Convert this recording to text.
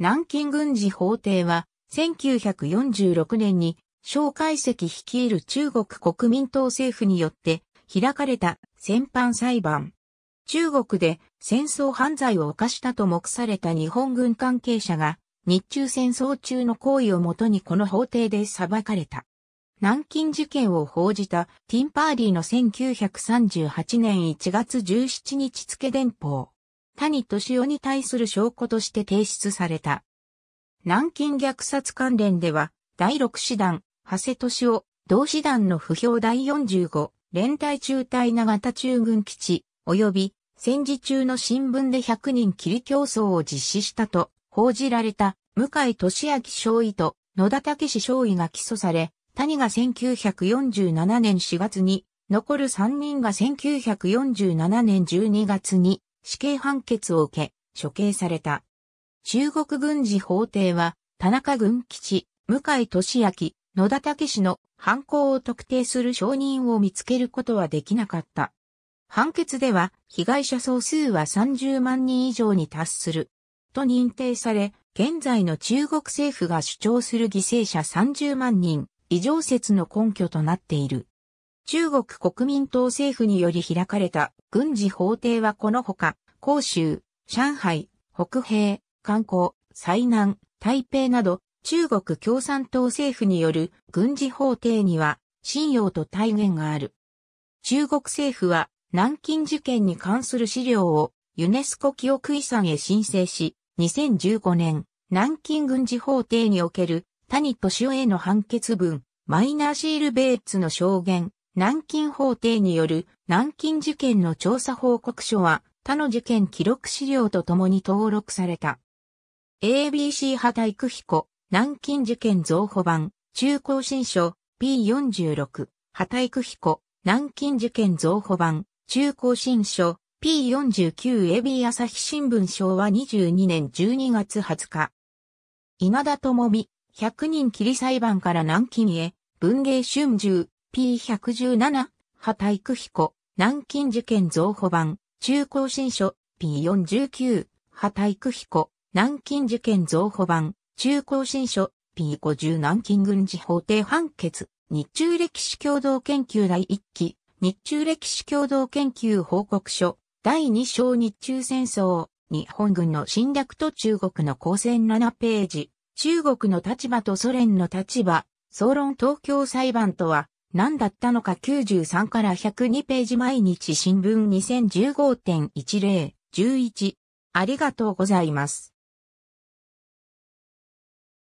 南京軍事法廷は、1946年に、蒋介石率いる中国国民党政府によって開かれた戦犯裁判。中国で戦争犯罪を犯したと目された日本軍関係者が日中戦争中の行為をもとにこの法廷で裁かれた。南京事件を報じたティンパーリーの1938年1月17日付電報。谷敏夫に対する証拠として提出された。南京虐殺関連では、第6師団、長谷敏夫、同師団の不評第45、連隊中隊長田中軍基地、及び戦時中の新聞で100人切り競争を実施したと報じられた向井俊明少尉と野田武史少尉が起訴され、谷が1947年4月に、残る3人が1947年12月に死刑判決を受け、処刑された。中国軍事法廷は、田中軍基地、向井俊明、野田武氏の犯行を特定する証人を見つけることはできなかった。判決では、被害者総数は30万人以上に達する。と認定され、現在の中国政府が主張する犠牲者30万人以上説の根拠となっている。中国国民党政府により開かれた軍事法廷はこのほか、広州、上海、北平、観光、災難、台北など、中国共産党政府による軍事法廷には、信用と体現がある。中国政府は、南京事件に関する資料を、ユネスコ記憶遺産へ申請し、2015年、南京軍事法廷における、谷敏夫への判決文、マイナーシールベイツの証言、南京法廷による南京事件の調査報告書は他の事件記録資料とともに登録された。ABC 派大工彦、南京事件増補版、中高新書 P46、派大工彦、南京事件増補版、中高新書 P49AB 朝日新聞昭和22年12月20日。稲田智美、100人切り裁判から南京へ、文芸春秋、P117、波体区彦、南京事件増補版、中高新書、P49、波体区彦、南京事件増補版、中高新書、P50 南京軍事法廷判決、日中歴史共同研究第1期、日中歴史共同研究報告書、第2章日中戦争、日本軍の侵略と中国の交戦7ページ、中国の立場とソ連の立場、総論東京裁判とは、何だったのか93から102ページ毎日新聞2015.1011ありがとうございます。